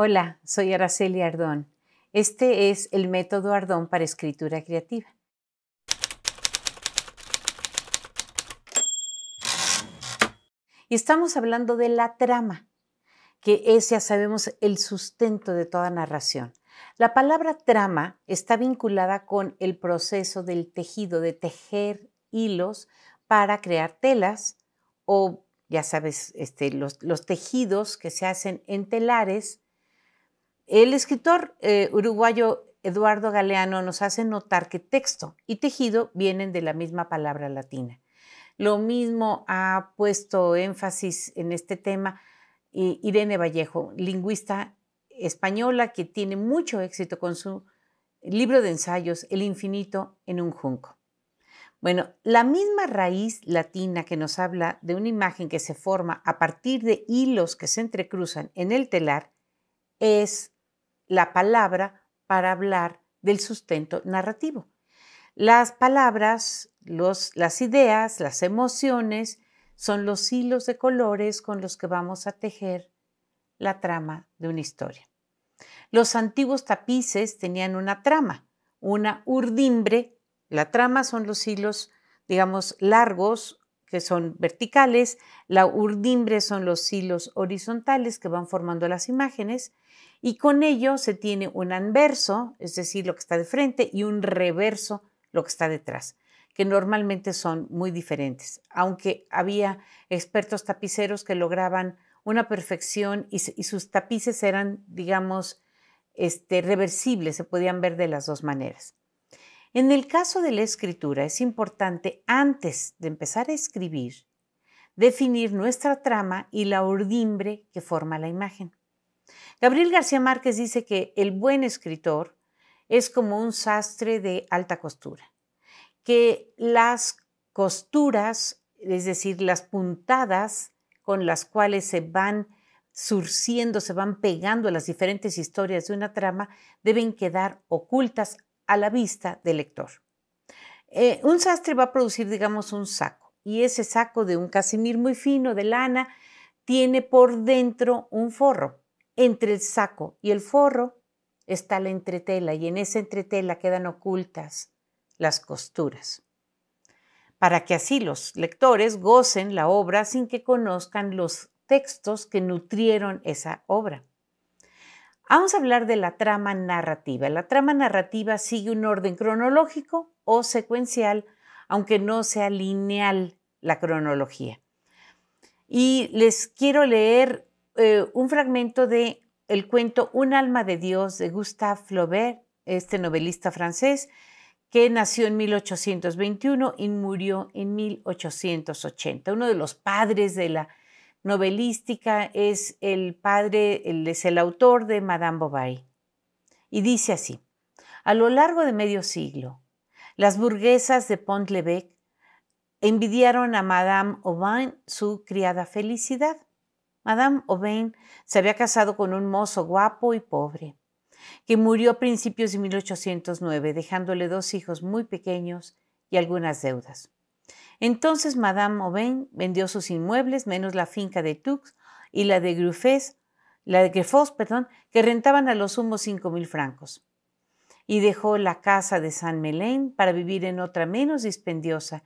Hola, soy Araceli Ardón. Este es el método Ardón para escritura creativa. Y estamos hablando de la trama, que es, ya sabemos, el sustento de toda narración. La palabra trama está vinculada con el proceso del tejido, de tejer hilos para crear telas o, ya sabes, este, los tejidos que se hacen en telares el escritor eh, uruguayo Eduardo Galeano nos hace notar que texto y tejido vienen de la misma palabra latina. Lo mismo ha puesto énfasis en este tema eh, Irene Vallejo, lingüista española que tiene mucho éxito con su libro de ensayos El infinito en un junco. Bueno, la misma raíz latina que nos habla de una imagen que se forma a partir de hilos que se entrecruzan en el telar es la palabra para hablar del sustento narrativo. Las palabras, las ideas, las emociones son los hilos de colores con los que vamos a tejer la trama de una historia. Los antiguos tapices tenían una trama, una urdimbre. La trama son los hilos, digamos, largos que son verticales, la urdimbre son los hilos horizontales que van formando las imágenes y con ello se tiene un anverso, es decir, lo que está de frente, y un reverso, lo que está detrás, que normalmente son muy diferentes, aunque había expertos tapiceros que lograban una perfección y, sus tapices eran, digamos, este, reversibles, se podían ver de las dos maneras. En el caso de la escritura es importante antes de empezar a escribir definir nuestra trama y la urdimbre que forma la imagen. Gabriel García Márquez dice que el buen escritor es como un sastre de alta costura, que las costuras, es decir, las puntadas con las cuales se van surciendo, se van pegando las diferentes historias de una trama, deben quedar ocultas a la vista del lector. Eh, un sastre va a producir, digamos, un saco y ese saco de un casimir muy fino de lana tiene por dentro un forro. Entre el saco y el forro está la entretela y en esa entretela quedan ocultas las costuras, para que así los lectores gocen la obra sin que conozcan los textos que nutrieron esa obra. Vamos a hablar de la trama narrativa. La trama narrativa sigue un orden cronológico o secuencial, aunque no sea lineal la cronología. Y les quiero leer eh, un fragmento de el cuento Un alma de Dios de Gustave Flaubert, este novelista francés que nació en 1821 y murió en 1880, uno de los padres de la novelística es el padre, es el autor de Madame Bovary. Y dice así, a lo largo de medio siglo, las burguesas de Pont-l'Évêque envidiaron a Madame Aubain su criada felicidad. Madame Aubain se había casado con un mozo guapo y pobre, que murió a principios de 1809, dejándole dos hijos muy pequeños y algunas deudas. Entonces Madame Aubain vendió sus inmuebles, menos la finca de Tux y la de Gruffes, la de perdón, que rentaban a los sumos cinco mil francos. Y dejó la casa de saint Melain para vivir en otra menos dispendiosa,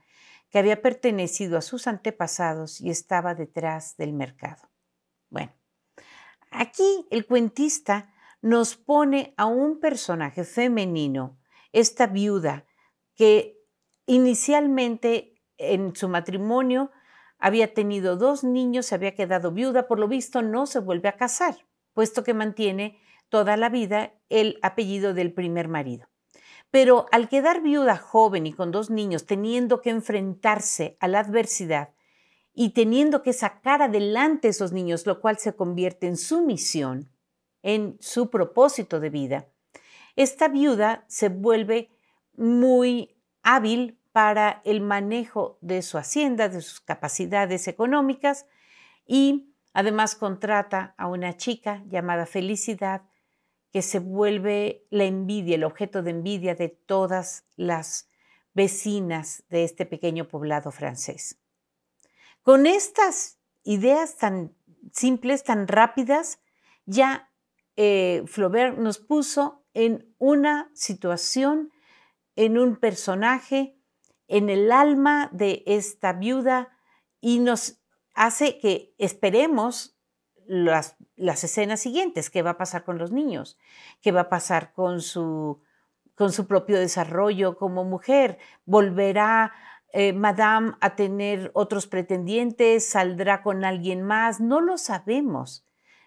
que había pertenecido a sus antepasados y estaba detrás del mercado. Bueno, aquí el cuentista nos pone a un personaje femenino, esta viuda, que inicialmente en su matrimonio, había tenido dos niños, se había quedado viuda, por lo visto no se vuelve a casar, puesto que mantiene toda la vida el apellido del primer marido. Pero al quedar viuda joven y con dos niños, teniendo que enfrentarse a la adversidad y teniendo que sacar adelante esos niños, lo cual se convierte en su misión, en su propósito de vida, esta viuda se vuelve muy hábil para el manejo de su hacienda, de sus capacidades económicas y además contrata a una chica llamada Felicidad que se vuelve la envidia, el objeto de envidia de todas las vecinas de este pequeño poblado francés. Con estas ideas tan simples, tan rápidas, ya eh, Flaubert nos puso en una situación, en un personaje en el alma de esta viuda y nos hace que esperemos las, las escenas siguientes, qué va a pasar con los niños, qué va a pasar con su, con su propio desarrollo como mujer, volverá eh, Madame a tener otros pretendientes, saldrá con alguien más, no lo sabemos.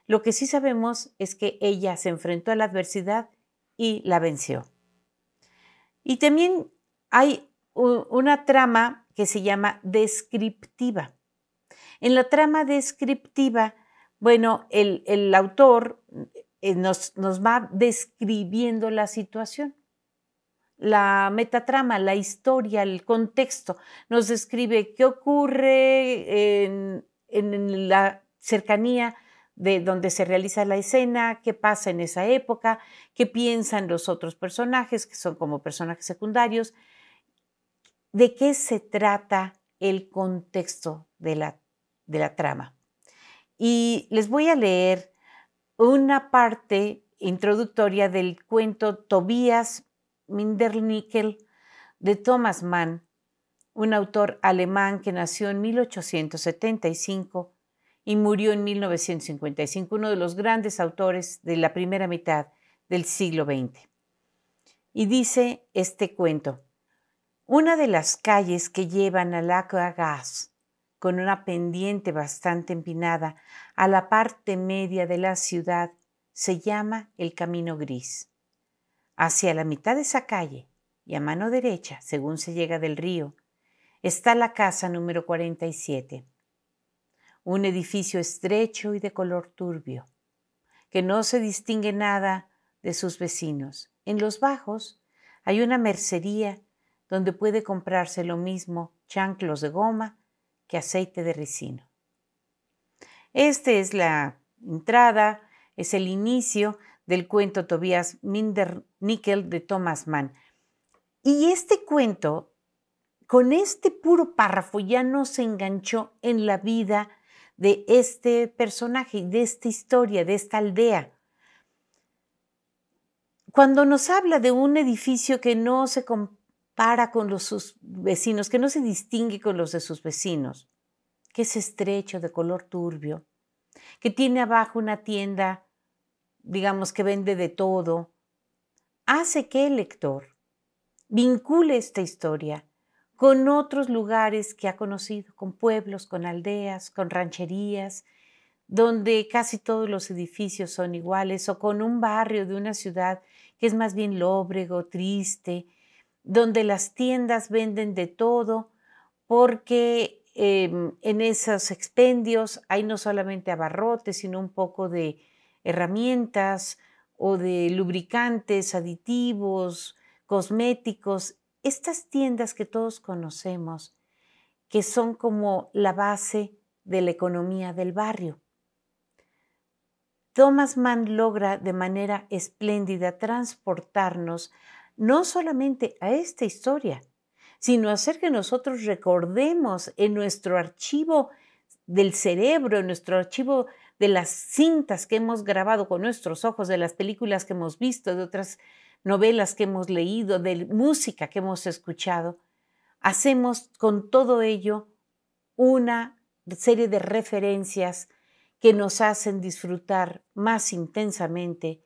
Lo que sí sabemos es que ella se enfrentó a la adversidad y la venció. Y también hay una trama que se llama descriptiva. En la trama descriptiva, bueno, el, autor eh, nos, va describiendo la situación. La metatrama, la historia, el contexto, nos describe qué ocurre en la cercanía de donde se realiza la escena, qué pasa en esa época, qué piensan los otros personajes, que son como personajes secundarios, de qué se trata el contexto de la, de la trama. Y les voy a leer una parte introductoria del cuento Tobías Mindernickel de Thomas Mann, un autor alemán que nació en 1875 y murió en 1955, uno de los grandes autores de la primera mitad del siglo XX. Y dice este cuento, una de las calles que llevan al agua Gas, con una pendiente bastante empinada a la parte media de la ciudad, se llama el Camino Gris. Hacia la mitad de esa calle, y a mano derecha, según se llega del río, está la casa número 47. Un edificio estrecho y de color turbio, que no se distingue nada de sus vecinos. En los bajos hay una mercería donde puede comprarse lo mismo chanclos de goma que aceite de ricino. Esta es la entrada, es el inicio del cuento Tobias Mindernickel de Thomas Mann. Y este cuento, con este puro párrafo, ya nos enganchó en la vida de este personaje, de esta historia, de esta aldea. Cuando nos habla de un edificio que no se, para con los sus vecinos, que no se distingue con los de sus vecinos, que es estrecho, de color turbio, que tiene abajo una tienda, digamos, que vende de todo, hace que el lector vincule esta historia con otros lugares que ha conocido, con pueblos, con aldeas, con rancherías, donde casi todos los edificios son iguales, o con un barrio de una ciudad que es más bien lóbrego, triste, donde las tiendas venden de todo, porque em, en esos expendios hay no solamente abarrotes, sino un poco de herramientas o de lubricantes, aditivos, cosméticos, estas tiendas que todos conocemos, que son como la base de la economía del barrio. Thomas Mann logra de manera espléndida transportarnos no solamente a esta historia, sino hacer que nosotros recordemos en nuestro archivo del cerebro, en nuestro archivo de las cintas que hemos grabado con nuestros ojos, de las películas que hemos visto, de otras novelas que hemos leído, de música que hemos escuchado, hacemos con todo ello una serie de referencias que nos hacen disfrutar más intensamente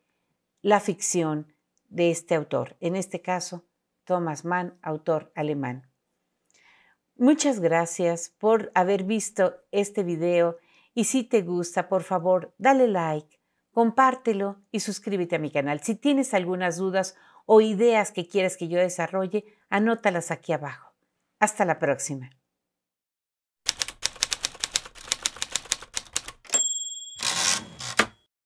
la ficción de este autor, en este caso Thomas Mann, autor alemán. Muchas gracias por haber visto este video y si te gusta, por favor, dale like, compártelo y suscríbete a mi canal. Si tienes algunas dudas o ideas que quieras que yo desarrolle, anótalas aquí abajo. Hasta la próxima.